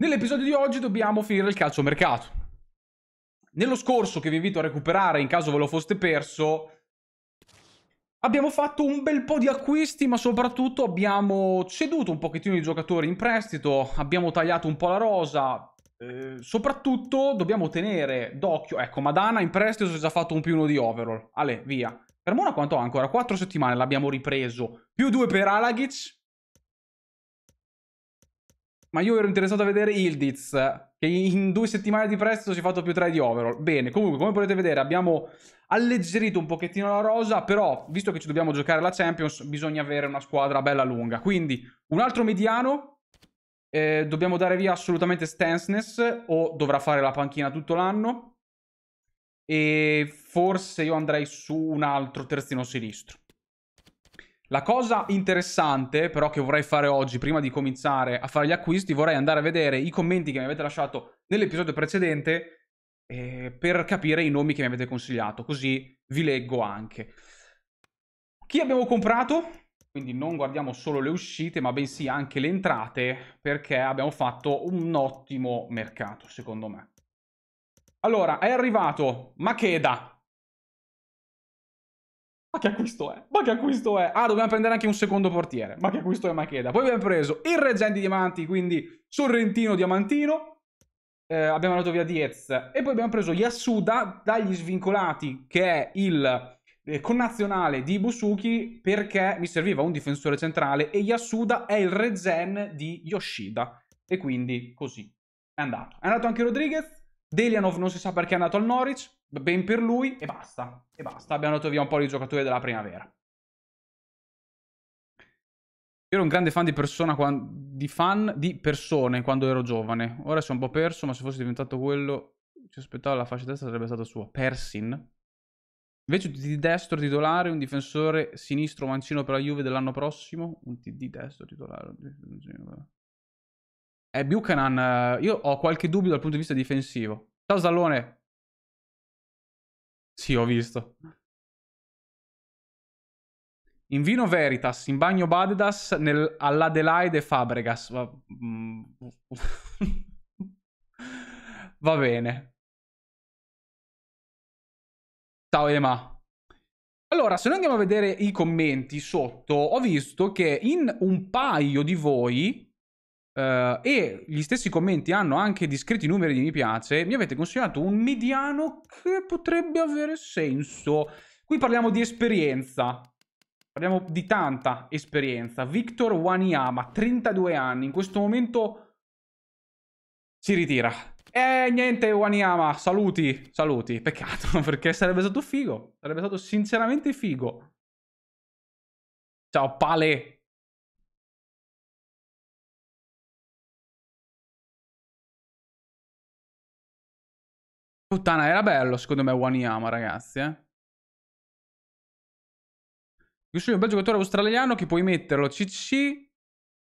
Nell'episodio di oggi dobbiamo finire il calciomercato. Nello scorso, che vi invito a recuperare in caso ve lo foste perso, Abbiamo fatto un bel po' di acquisti, ma soprattutto abbiamo ceduto un pochettino di giocatori in prestito, abbiamo tagliato un po' la rosa. Eh, soprattutto dobbiamo tenere d'occhio, ecco, Madana in prestito si è già fatto un più uno di overall. Ale, via. Per Mona quanto ha ancora? 4 settimane l'abbiamo ripreso, più due per Alagic, ma io ero interessato a vedere Ildiz, che in due settimane di prestito si è fatto più 3 di overall. Bene, comunque, come potete vedere, abbiamo alleggerito un pochettino la rosa, però, visto che ci dobbiamo giocare la Champions, bisogna avere una squadra bella lunga. Quindi, un altro mediano, eh, dobbiamo dare via assolutamente Stansness, o dovrà fare la panchina tutto l'anno. E forse io andrei su un altro terzino sinistro. La cosa interessante però che vorrei fare oggi, prima di cominciare a fare gli acquisti, vorrei andare a vedere i commenti che mi avete lasciato nell'episodio precedente eh, per capire i nomi che mi avete consigliato, così vi leggo anche. Chi abbiamo comprato? Quindi non guardiamo solo le uscite, ma bensì anche le entrate, perché abbiamo fatto un ottimo mercato, secondo me. Allora, è arrivato Macheda, ma che acquisto è? Ma che acquisto è? Ah, dobbiamo prendere anche un secondo portiere. Ma che acquisto è Macheda? Poi abbiamo preso il reggente di diamanti, quindi Sorrentino Diamantino. Eh, abbiamo andato via Diez. E poi abbiamo preso Yasuda dagli svincolati, che è il eh, connazionale di Busuki, perché mi serviva un difensore centrale e Yasuda è il regen di Yoshida. E quindi così è andato. È andato anche Rodriguez, Delianov non si sa perché è andato al Norwich, ben per lui, e basta. E basta, abbiamo dato via un po' di giocatori della primavera. Io ero un grande fan di, persona, di fan di persone quando ero giovane. Ora sono un po' perso, ma se fosse diventato quello ci aspettavo la fascia destra sarebbe stata sua. Persin. Invece un TD destro titolare, un difensore sinistro mancino per la Juve dell'anno prossimo. Un TD destro titolare. un e Buchanan, eh, io ho qualche dubbio dal punto di vista difensivo. Ciao Zallone. Sì, ho visto. In vino Veritas, in bagno Badedas, nel, all'Adelaide Fabregas. Va, mm, Va bene. Ciao Ema. Allora, se noi andiamo a vedere i commenti sotto, ho visto che in un paio di voi Uh, e gli stessi commenti hanno anche discreti numeri di mi piace, mi avete consigliato un mediano che potrebbe avere senso. Qui parliamo di esperienza. Parliamo di tanta esperienza. Victor Waniama, 32 anni, in questo momento si ritira. Eh, niente, Waniama, saluti, saluti. Peccato, perché sarebbe stato figo. Sarebbe stato sinceramente figo. Ciao, Pale. Puttana, era bello secondo me Wanyama, ragazzi, eh. Yusui è un bel giocatore australiano che puoi metterlo CC,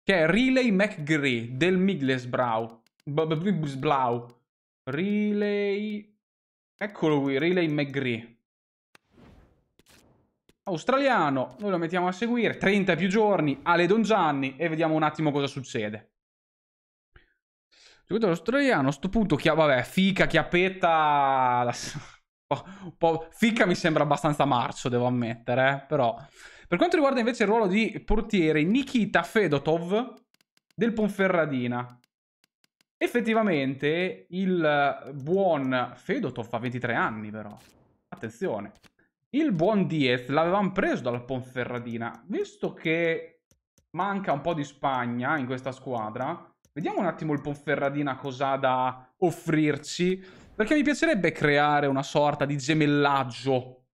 che è Relay McGree del Miglesblau. Blau. Relay... Eccolo qui, Relay McGree. Australiano, noi lo mettiamo a seguire, 30 più giorni, Ale Don Gianni e vediamo un attimo cosa succede giocatore australiano a sto punto, chia- vabbè, fica, chiappetta... La... Po, po', fica mi sembra abbastanza marcio, devo ammettere, eh, però... Per quanto riguarda invece il ruolo di portiere, Nikita Fedotov del Ponferradina. Effettivamente il eh, buon Fedotov ha 23 anni però, attenzione. Il buon Diez l'avevamo preso dal Ponferradina, visto che manca un po' di Spagna in questa squadra, Vediamo un attimo il Ponferradina cos'ha da offrirci. Perché mi piacerebbe creare una sorta di gemellaggio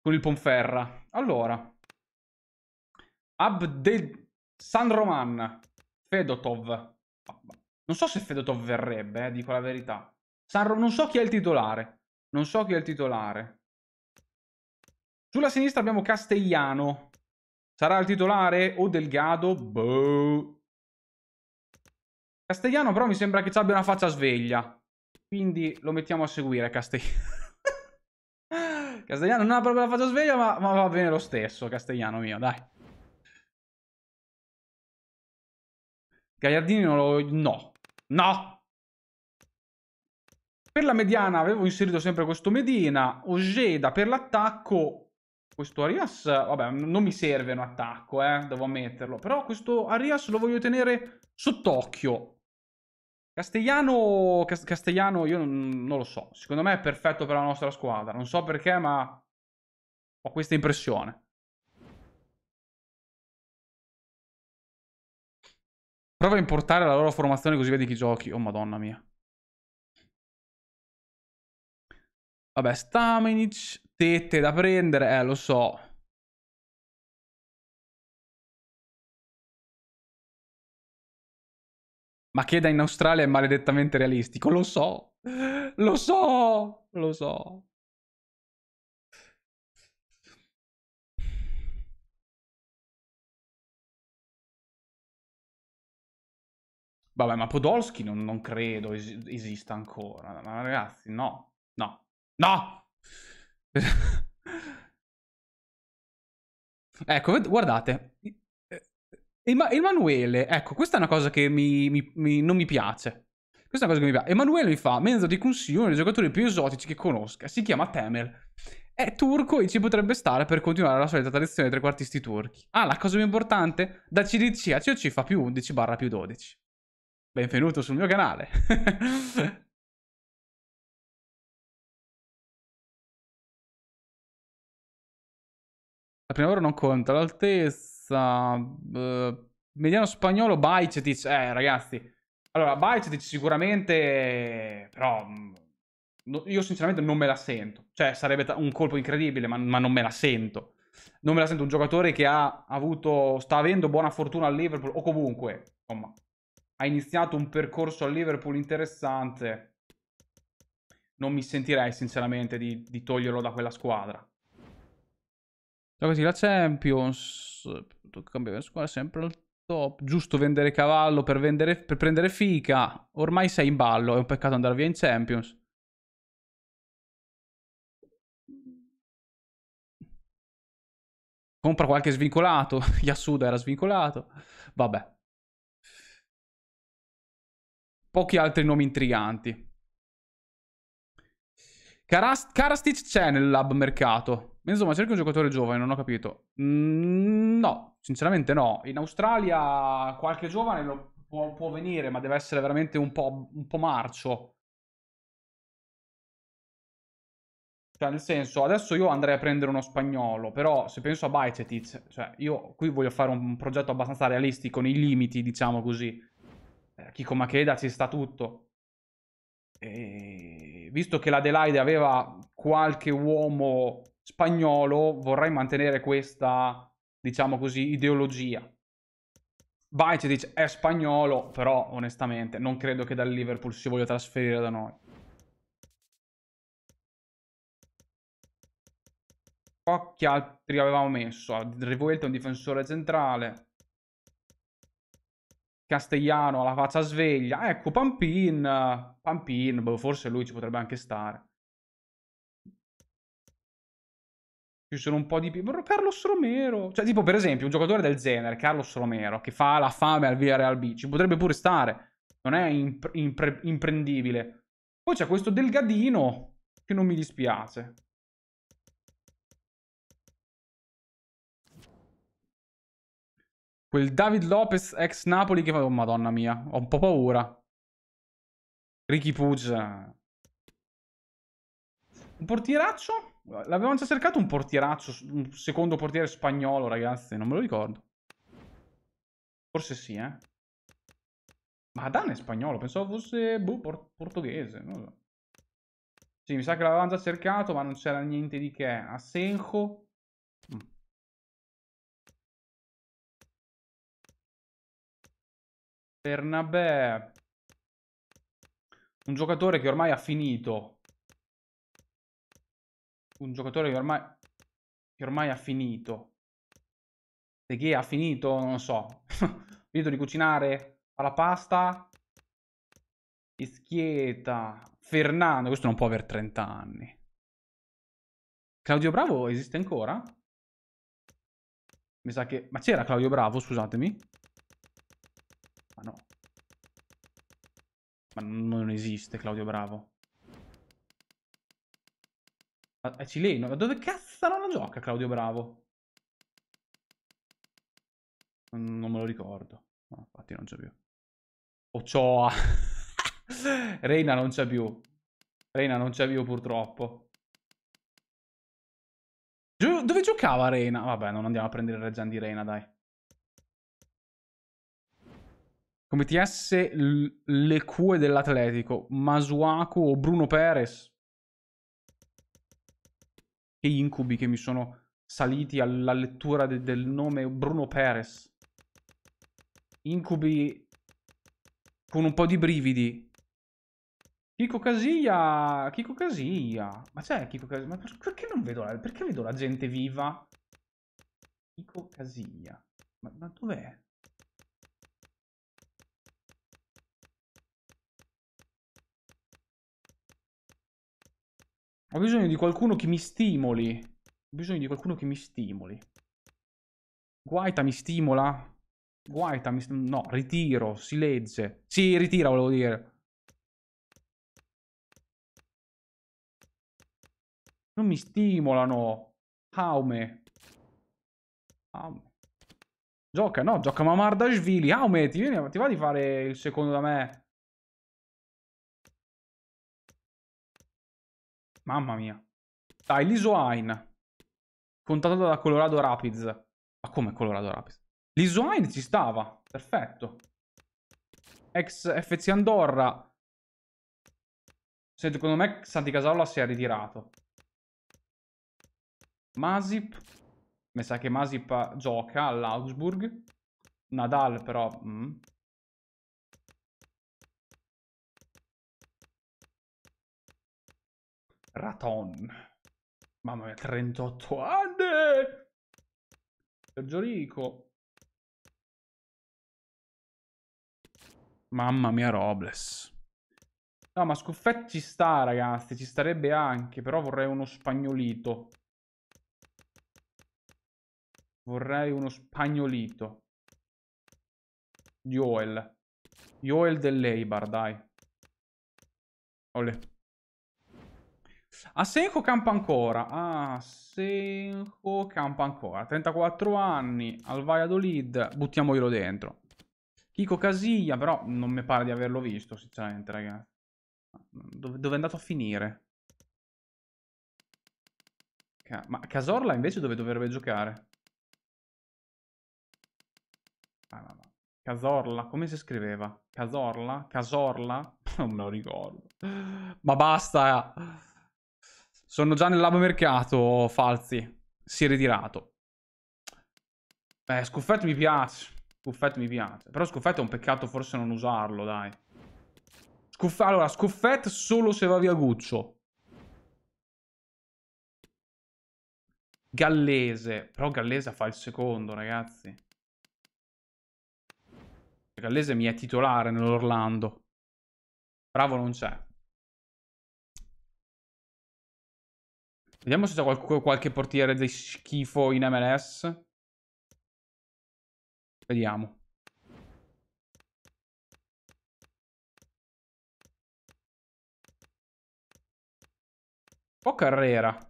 con il Ponferra. Allora. Abde... San Roman. Fedotov. Non so se Fedotov verrebbe, eh, dico la verità. San... Non so chi è il titolare. Non so chi è il titolare. Sulla sinistra abbiamo Castellano. Sarà il titolare o Delgado? Boh. Castellano però mi sembra che ci abbia una faccia sveglia. Quindi lo mettiamo a seguire Castellano. Castellano non ha proprio la faccia sveglia ma, ma va bene lo stesso, Castellano mio, dai. Gagliardini non lo... No. No! Per la mediana avevo inserito sempre questo Medina. Ojeda per l'attacco. Questo Arias, vabbè, non mi serve un attacco, eh, devo ammetterlo. Però questo Arias lo voglio tenere sott'occhio. Castellano, Castellano io non, non, lo so. Secondo me è perfetto per la nostra squadra. Non so perché, ma ho questa impressione. Prova a importare la loro formazione così vedi chi giochi. Oh, madonna mia. Vabbè, Staminic, tette da prendere. Eh, lo so. Ma che da in Australia è maledettamente realistico. Lo so. Lo so. Lo so. Vabbè, ma Podolski non, non credo es esista ancora. Ma ragazzi, no. No. No! ecco, guardate. Ema- Emanuele, ecco, questa è una cosa che mi, mi, mi, non mi piace. Questa è una cosa che mi piace. Emanuele mi fa, mezzo di consiglio uno dei giocatori più esotici che conosca. Si chiama Temel. È turco e ci potrebbe stare per continuare la solita tradizione dei trequartisti turchi. Ah, la cosa più importante? Da CDC a COC fa più 11 barra più 12. Benvenuto sul mio canale. la prima ora non conta, l'altezza forza... Eh, mediano spagnolo, Bajcetic, eh ragazzi... Allora, Bajcetic sicuramente... però... Mm, io sinceramente non me la sento. Cioè, sarebbe un colpo incredibile, ma, ma non me la sento non me la sento un giocatore che ha avuto, sta avendo buona fortuna al Liverpool o comunque insomma ha iniziato un percorso al Liverpool interessante non mi sentirei sinceramente di, di toglierlo da quella squadra da così la Champions, cambiare squadra sempre al top, giusto vendere cavallo per, vendere, per prendere fica, ormai sei in ballo, è un peccato andare via in Champions. Compra qualche svincolato, Yasuda era svincolato, vabbè. Pochi altri nomi intriganti. Karast Karastic c'è nel lab mercato. Insomma, cerchi un giocatore giovane, non ho capito. Mm, no, sinceramente no. In Australia qualche giovane lo può, può venire, ma deve essere veramente un po', un po' marcio. Cioè, nel senso, adesso io andrei a prendere uno spagnolo, però se penso a Bajcetic, cioè, io qui voglio fare un progetto abbastanza realistico, nei limiti, diciamo così. Kiko eh, Makeda ci sta tutto. E... Visto che la Delaide aveva qualche uomo spagnolo vorrei mantenere questa, diciamo così, ideologia. Vai, ci dice è spagnolo, però onestamente non credo che dal Liverpool si voglia trasferire da noi. Chi altri avevamo messo? Rivuelta un difensore centrale. Castellano alla faccia sveglia. Ecco, Pampin. Pampin, boh, forse lui ci potrebbe anche stare. Ci sono un po' di... Carlos Romero. Cioè, tipo, per esempio, un giocatore del genere, Carlos Romero, che fa la fame al Villarreal B, ci potrebbe pure stare. Non è imp- impre- imprendibile. Poi c'è questo Delgadino, che non mi dispiace. Quel David Lopez ex Napoli che fa... Oh, madonna mia, ho un po' paura. Ricky Pugge. Un portieraccio? L'avevano già cercato un portieraccio, un secondo portiere spagnolo, ragazzi, non me lo ricordo. Forse sì, eh. Ma Dan è spagnolo, pensavo fosse, boh, por portoghese, non so. Sì, mi sa che l'avevano già cercato, ma non c'era niente di che. Asenjo. Mm. Bernabé. Un giocatore che ormai ha finito un giocatore che ormai, che ormai ha finito. De Gea ha finito, non lo so, ha finito di cucinare alla pasta. Ischieta, Fernando, questo non può aver 30 anni. Claudio Bravo esiste ancora? Mi sa che... Ma c'era Claudio Bravo, scusatemi? Ma no. Ma non esiste Claudio Bravo è eh, cileno. Ma dove cazzo non la gioca Claudio Bravo? Non me lo ricordo. No, infatti non c'è più. Occioa. Reina non c'è più. Reina non c'è più purtroppo. Gio dove giocava Reina? Vabbè, non andiamo a prendere il Reggian di Reina, dai. Come TS le cue dell'Atletico. Masuaku o Bruno Perez? Che incubi che mi sono saliti alla lettura de del nome Bruno Perez. Incubi con un po' di brividi. Chico Casilla, Chico Casilla. Ma c'è Chico Casilla? Ma perché non vedo la, perché vedo la gente viva? Chico Casilla. Ma, ma dov'è? Ho bisogno di qualcuno che mi stimoli. Ho bisogno di qualcuno che mi stimoli. Guaita mi stimola? Guaita mi stimola? No, ritiro, si legge. Sì, ritira, volevo dire. Non mi stimolano. Aume. Aume. Gioca, no, gioca Mamardashvili. Aume, ti, vieni, ti va di fare il secondo da me? Mamma mia. Dai, Liso Ain. Contattato da Colorado Rapids. Ma come Colorado Rapids? Liso Ain ci stava. Perfetto. Ex FC Andorra. Secondo me Santi Casalla si è ritirato. Masip. Mi sa che Masip gioca all'Augsburg. Nadal però... Mm. Raton. Mamma mia, 38 anni! Sergio Rico. Mamma mia, Robles. No, ma Scuffet ci sta, ragazzi. Ci starebbe anche, però vorrei uno spagnolito. Vorrei uno spagnolito. Joel. Joel dell'Eibar, dai. Olè. Asenjo campa ancora. Asenjo campa ancora. 34 anni, al Valladolid, buttiamoglielo dentro. Kiko Casilla, però non mi pare di averlo visto, sinceramente, ragazzi. Dove, dove è andato a finire? Ma Casorla invece dove dovrebbe giocare? Ah, no, no. Casorla, come si scriveva? Casorla? Casorla? Non me lo ricordo. Ma basta! Eh. Sono già nel labo mercato, Falzi. Si è ritirato. Beh, scuffetto mi piace. Scuffetto mi piace. Però scuffetto è un peccato forse non usarlo, dai. Scuff allora, scuffetto solo se va via Guccio. Gallese. Però Gallese fa il secondo, ragazzi. Gallese mi è titolare nell'Orlando. Bravo non c'è. Vediamo se c'è qualche, qualche portiere di schifo in MLS. Vediamo. Po' carrera. A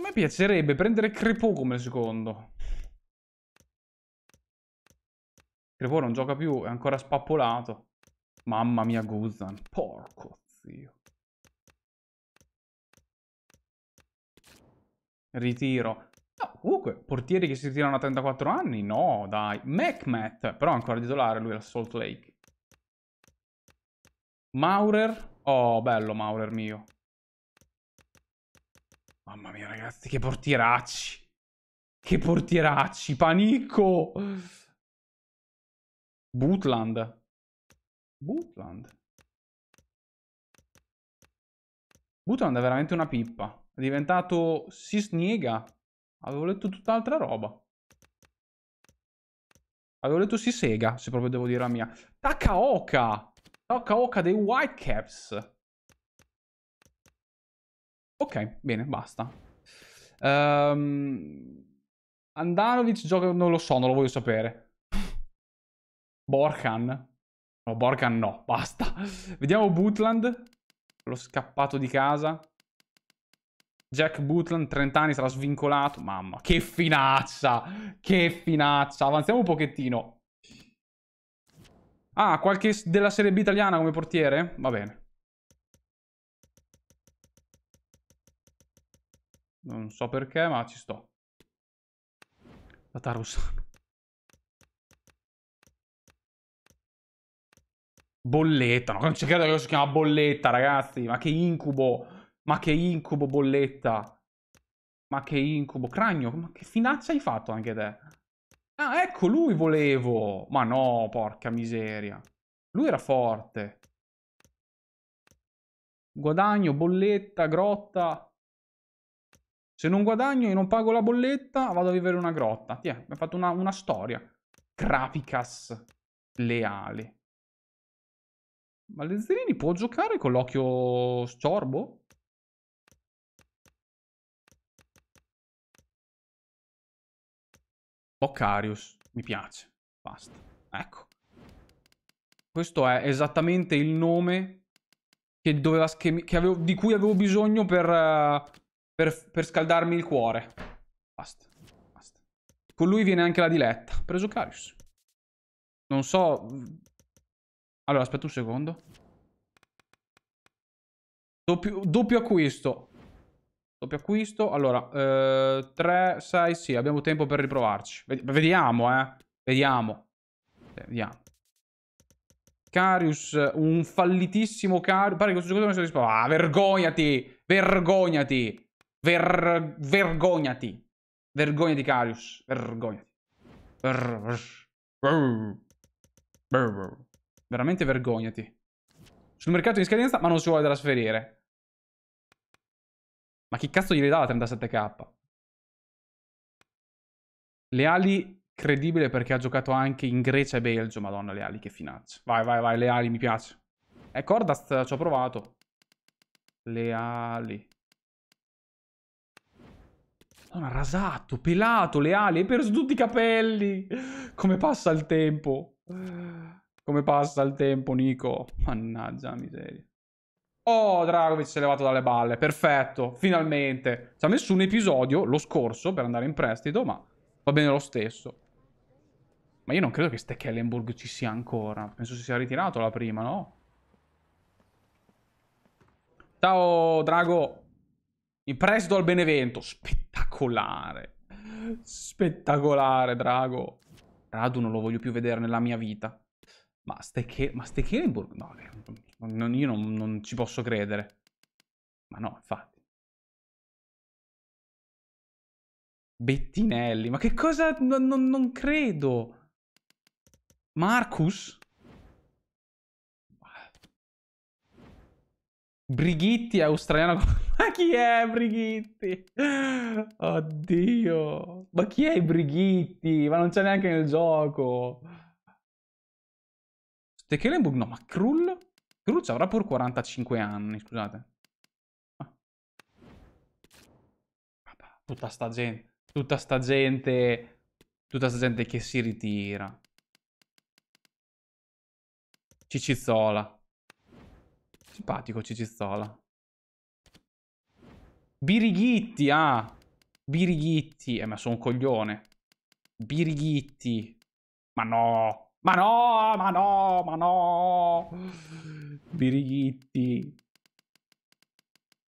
me piacerebbe prendere Crepò come secondo. Crepò non gioca più, è ancora spappolato. Mamma mia Guzan, porco zio. Ritiro. No, comunque, portieri che si ritirano a 34 anni? No, dai. Mehmet, però è ancora titolare lui al Salt Lake. Maurer. Oh, bello Maurer mio. Mamma mia, ragazzi, che portieracci. Che portieracci, panico. Bootland. Bootland. Bootland è veramente una pippa. È diventato si sniega. Avevo letto tutt'altra roba. Avevo letto si sega, se proprio devo dire la mia. Takaoka! Takaoka dei Whitecaps. Ok, bene, basta. Um, Andanovic gioca... Non lo so, non lo voglio sapere. Borkan. No, Borkan no, basta. Vediamo Bootland. L'ho scappato di casa. Jack Bootland, 30 anni, sarà svincolato. Mamma, che finaccia! Che finaccia! Avanziamo un pochettino. Ah, qualche della Serie B italiana come portiere? Va bene. Non so perché, ma ci sto. La Tatarusano. Bolletta, no, non c'è credo che si chiama Bolletta, ragazzi, ma che incubo, ma che incubo Bolletta, ma che incubo, Cragno, ma che finaccia hai fatto anche te? Ah, ecco, lui volevo, ma no, porca miseria, lui era forte. Guadagno, bolletta, grotta. Se non guadagno e non pago la bolletta, vado a vivere in una grotta. Tiè, mi ha fatto una, una storia. Crapicas Leali. Ma Lezzerini può giocare con l'occhio storbo? Boccarius, mi piace. Basta. Ecco. Questo è esattamente il nome che doveva, che, che avevo, di cui avevo bisogno per, per, per, scaldarmi il cuore. Basta. Basta. Con lui viene anche la diletta. Preso Carius. Non so allora, aspetta un secondo. Doppio, doppio acquisto. Doppio acquisto. Allora, eh, 3, 6, sì, abbiamo tempo per riprovarci. Vediamo, eh. Vediamo. Eh, vediamo. Carius, un fallitissimo Carius. Pare che questo giocatore non sia disposto. Ah, vergognati! Vergognati! Ver... Vergognati! Vergognati, Carius. Vergognati. Brr, brr, brr. Veramente vergognati. Sul mercato in scadenza, ma non si vuole trasferire. Ma chi cazzo glieli dà la 37k? Le ali, credibile perché ha giocato anche in Grecia e Belgio. Madonna, le ali, che finaccia. Vai, vai, vai, le ali, mi piace. E eh, Cordast eh, ci ho provato. Le ali. Madonna, rasato, pelato, le ali, hai perso tutti i capelli. Come passa il tempo. Come passa il tempo, Nico? Mannaggia miseria. Oh, Dragovic si è levato dalle balle. Perfetto, finalmente. Ci ha messo un episodio lo scorso per andare in prestito, ma va bene lo stesso. Ma io non credo che Steckellenburg ci sia ancora. Penso si sia ritirato la prima, no? Ciao, Drago. In prestito al Benevento. Spettacolare. Spettacolare, Drago. Radu non lo voglio più vedere nella mia vita. Ma Stecche... Ma Steckelenburg? No, non, io non, non ci posso credere. Ma no, infatti. Bettinelli, ma che cosa? No, no, non credo. Marcus? Brighitti è australiano. ma chi è Brighitti? Oddio. Ma chi è Brighitti? Ma non c'è neanche nel gioco. Stekelenburg no, ma Krull? Krull avrà pur 45 anni, scusate. Ah. Tutta sta gente, tutta sta gente, tutta sta gente che si ritira. Cicizzola. Simpatico Cicizzola. Birighitti, ah! Birighitti. Eh, ma sono un coglione. Birighitti. Ma no! Ma no, ma no, ma no. Birighitti.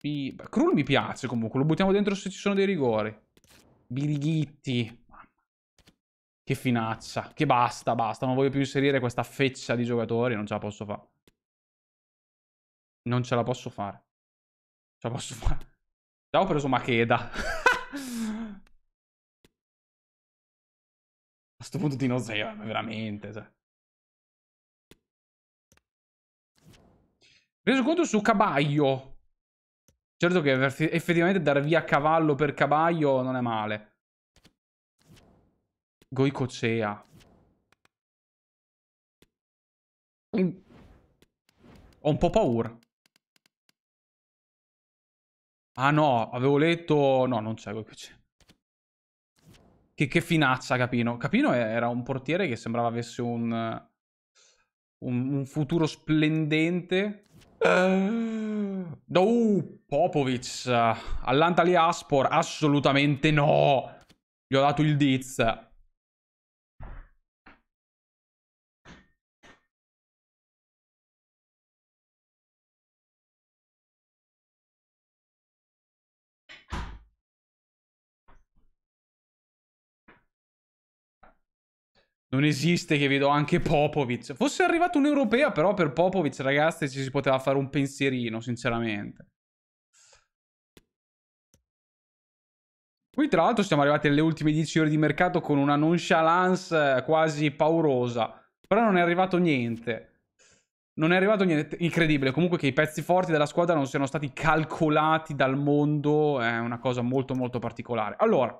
Bi... Krul mi piace comunque, lo buttiamo dentro se ci sono dei rigori. Birighitti. Che finaccia. Che basta, basta. Non voglio più inserire questa feccia di giocatori, non ce la posso fare. Non ce la posso fare. Ce la posso fare. Già ho preso Macheda. A sto punto ti nosea, eh, ma veramente, cioè. Reso conto su Cabaglio. Certo che effettivamente dar via cavallo per Cabaglio non è male. Goicocea. Ho un po' paura. Ah no, avevo letto... No, non c'è Goicocea. Che, che finaccia Capino. Capino era un portiere che sembrava avesse un, un, un futuro splendente. Uh, Popovic, All'Antaliaspor, assolutamente no. Gli ho dato il Diz. Non esiste che vedo anche Popovic. Fosse arrivato un'europea, però per Popovic, ragazzi, ci si poteva fare un pensierino, sinceramente. Qui tra l'altro siamo arrivati alle ultime 10 ore di mercato con una nonchalance eh, quasi paurosa. Però non è arrivato niente. Non è arrivato niente. Incredibile. Comunque che i pezzi forti della squadra non siano stati calcolati dal mondo è una cosa molto molto particolare. Allora,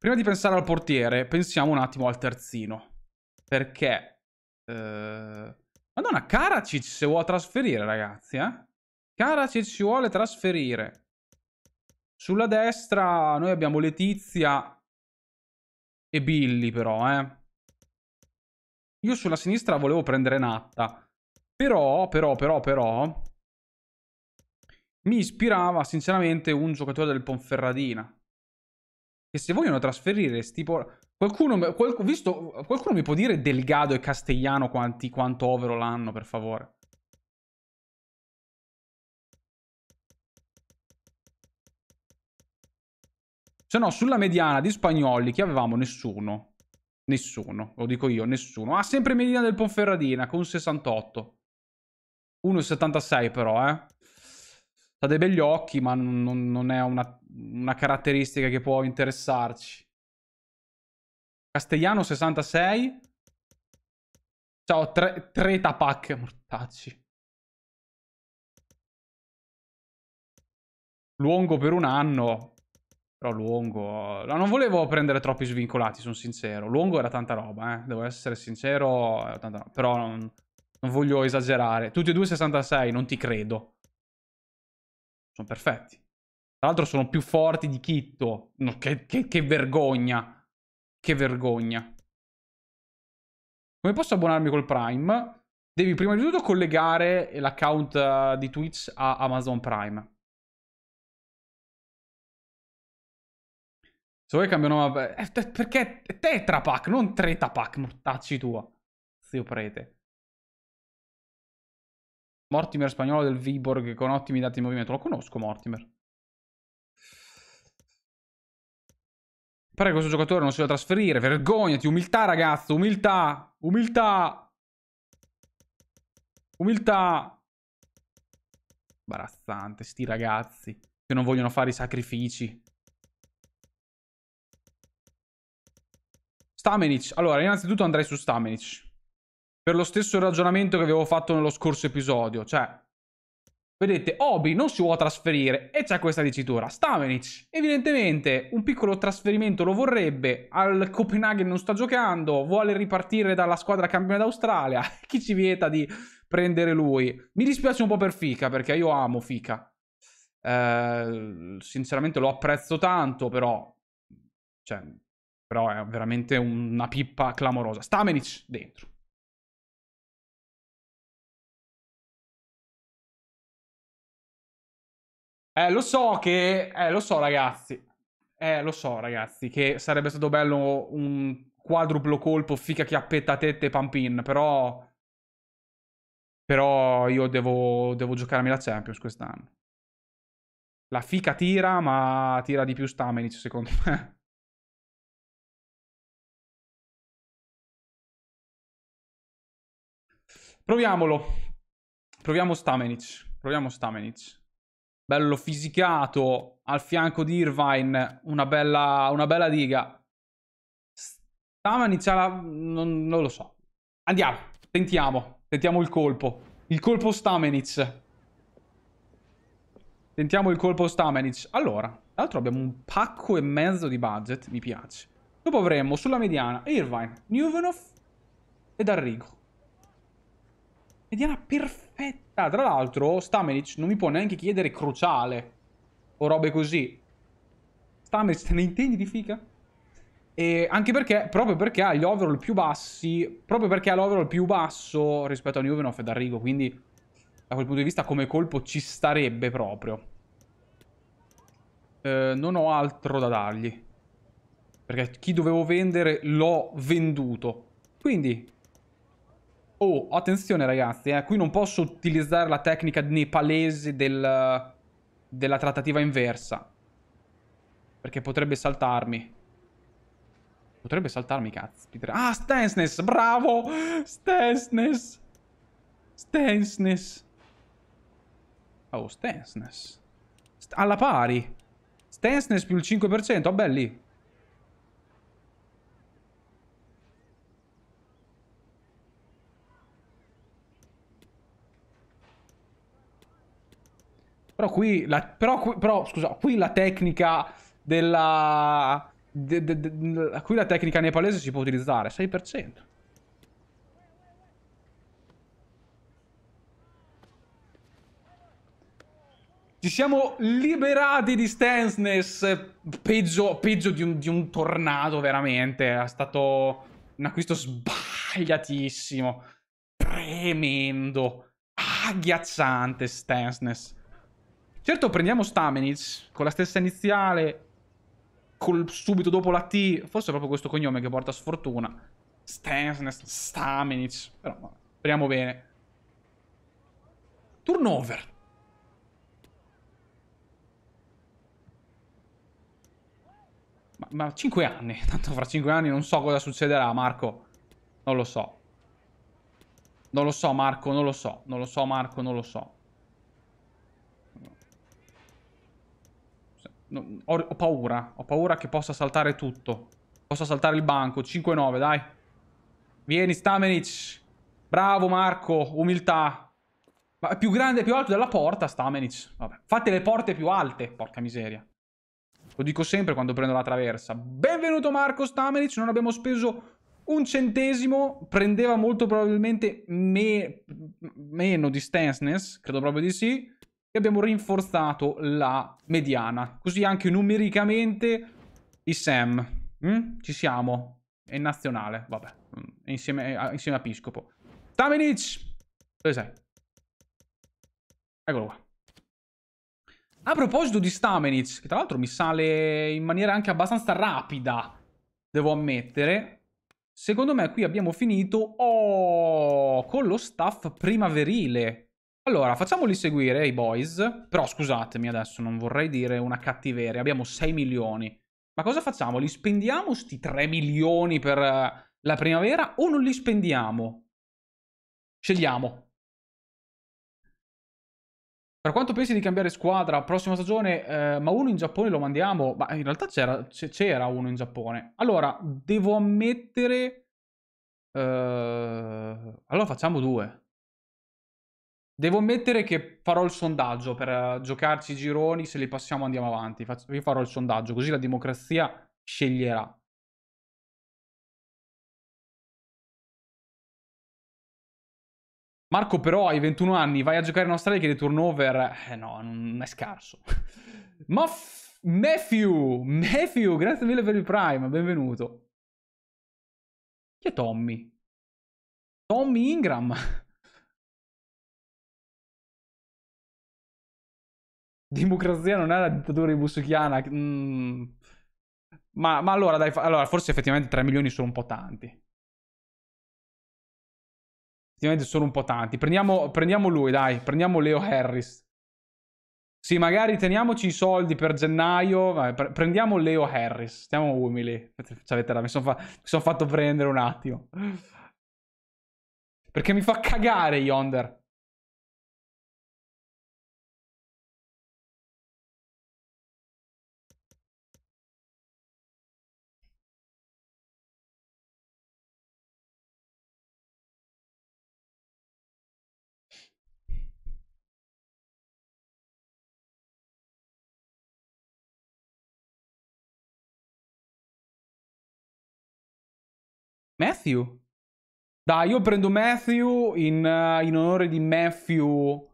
Prima di pensare al portiere, pensiamo un attimo al terzino. Perché... Eh... Madonna, Karacic si vuole trasferire, ragazzi, eh? Karacic si vuole trasferire. Sulla destra noi abbiamo Letizia e Billy, però, eh. Io sulla sinistra volevo prendere Natta. Però, però, però, però... Mi ispirava, sinceramente, un giocatore del Ponferradina che se vogliono trasferire tipo... Qualcuno, qualcuno, visto, qualcuno mi può dire Delgado e Castellano quanti, quanto overo l'hanno, per favore? Se no, sulla mediana di spagnoli, che avevamo? Nessuno. Nessuno, lo dico io, nessuno. Ah, sempre mediana del Ponferradina, con 68. 1,76 però, eh ha dei begli occhi, ma non, non è una, una, caratteristica che può interessarci. Castellano 66. Ciao, tre, tre tapac, mortacci. Luongo per un anno. Però Luongo... No, non volevo prendere troppi svincolati, sono sincero. Luongo era tanta roba, eh. Devo essere sincero, Però non, non voglio esagerare. Tutti e due 66, non ti credo. Sono perfetti. Tra l'altro sono più forti di Kitto. No, che, che, che vergogna. Che vergogna. Come posso abbonarmi col Prime? Devi prima di tutto collegare l'account eh, di Twitch a Amazon Prime. Se vuoi cambio nome... Eh, perché è Pak, non Treta Pak, mortacci tua. Zio prete. Mortimer spagnolo del Viborg con ottimi dati di movimento. Lo conosco Mortimer. Pare che questo giocatore non si debba trasferire. Vergognati, umiltà ragazzo, umiltà, umiltà. Umiltà. Imbarazzante, sti ragazzi che non vogliono fare i sacrifici. Stamenic. Allora, innanzitutto andrei su Stamenic per lo stesso ragionamento che avevo fatto nello scorso episodio. Cioè, vedete, Obi non si vuole trasferire e c'è questa dicitura. Stamenic, evidentemente, un piccolo trasferimento lo vorrebbe, al Copenaghen non sta giocando, vuole ripartire dalla squadra campione d'Australia. Chi ci vieta di prendere lui? Mi dispiace un po' per Fica, perché io amo Fica. Eh, sinceramente lo apprezzo tanto, però... Cioè, però è veramente una pippa clamorosa. Stamenic dentro. Eh, lo so che... Eh, lo so ragazzi. Eh, lo so ragazzi, che sarebbe stato bello un quadruplo colpo, fica chiappetta, tette, pampin, però... Però io devo, devo giocarmi la Champions quest'anno. La fica tira, ma tira di più Stamenic, secondo me. Proviamolo. Proviamo Stamenic. Proviamo Stamenic bello fisicato, al fianco di Irvine, una bella, una bella diga. Stava iniziando, non, non lo so. Andiamo, tentiamo, tentiamo il colpo. Il colpo Stamenitz. Tentiamo il colpo Stamenitz. Allora, tra l'altro abbiamo un pacco e mezzo di budget, mi piace. Dopo avremo sulla mediana Irvine, Newvenov e D'Arrigo. Mediana perfetta. Tra l'altro, Stamenic non mi può neanche chiedere cruciale. O robe così. Stamenic, te ne intendi di fica? E anche perché, proprio perché ha gli overall più bassi, proprio perché ha l'overall più basso rispetto a Newvenoff e Darrigo, quindi da quel punto di vista come colpo ci starebbe proprio. Eh, non ho altro da dargli. Perché chi dovevo vendere l'ho venduto. Quindi Oh, attenzione ragazzi, eh. qui non posso utilizzare la tecnica nepalese del, della trattativa inversa. Perché potrebbe saltarmi. Potrebbe saltarmi, cazzo. Ah, Stansness, bravo! Stansness! Stansness! Oh, Stansness. St alla pari! Stansness più il 5%, oh belli. Però qui, la, però, però, scusa, qui la tecnica della... De, de, de, qui la tecnica nepalese si può utilizzare, 6%. Ci siamo liberati di Stansness, peggio, peggio di, un, di un tornado veramente, è stato un acquisto sbagliatissimo, tremendo, agghiacciante Stansness. Certo prendiamo Stamenic con la stessa iniziale, col, subito dopo la T, forse è proprio questo cognome che porta sfortuna. Stansness, Stamenic, però speriamo bene. Turnover. Ma, ma 5 anni, tanto fra 5 anni non so cosa succederà Marco, non lo so. Non lo so Marco, non lo so, non lo so Marco, non lo so. No, ho, ho, paura. Ho paura che possa saltare tutto. Possa saltare il banco. 5-9, dai. Vieni, Stamenic. Bravo, Marco. Umiltà. Ma è più grande, e più alto della porta, Stamenic. Vabbè. Fate le porte più alte. Porca miseria. Lo dico sempre quando prendo la traversa. Benvenuto, Marco Stamenic. Non abbiamo speso un centesimo. Prendeva molto probabilmente me meno di Stansness. Credo proprio di sì e abbiamo rinforzato la mediana. Così anche numericamente i SAM. Mm? Ci siamo. È nazionale, vabbè. Mm, insieme a, eh, insieme a Piscopo. Tamenic! Dove sei? Eccolo qua. A proposito di Stamenic, che tra l'altro mi sale in maniera anche abbastanza rapida, devo ammettere. Secondo me qui abbiamo finito oh, con lo staff primaverile. Allora, facciamoli seguire i boys, però scusatemi adesso, non vorrei dire una cattiveria, abbiamo 6 milioni. Ma cosa facciamo? Li spendiamo sti 3 milioni per eh, la primavera o non li spendiamo? Scegliamo. Per quanto pensi di cambiare squadra prossima stagione, eh, ma uno in Giappone lo mandiamo? Ma in realtà c'era, uno in Giappone. Allora, devo ammettere... Eh, allora facciamo due. Devo ammettere che farò il sondaggio per eh, giocarci i gironi, se li passiamo andiamo avanti. Io farò il sondaggio, così la democrazia sceglierà. Marco però hai 21 anni, vai a giocare in Australia che il turnover... Eh no, non è scarso. Ma... Matthew! Matthew, grazie mille per il Prime, benvenuto. Chi è Tommy? Tommy Ingram. democrazia non è la dittatura di Bussuchiana. Mm. Ma, ma allora, dai, allora, forse effettivamente 3 milioni sono un po' tanti. Effettivamente sono un po' tanti. Prendiamo, prendiamo lui, dai, prendiamo Leo Harris. Sì, magari teniamoci i soldi per gennaio. Vabbè, pre prendiamo Leo Harris. Stiamo umili. Mi sono, fa son fatto prendere un attimo. Perché mi fa cagare Yonder. Matthew? Dai, io prendo Matthew in, eh, in onore di Matthew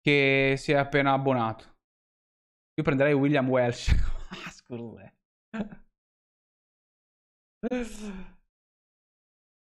che si è appena abbonato. Io prenderei William Welsh. Scusa.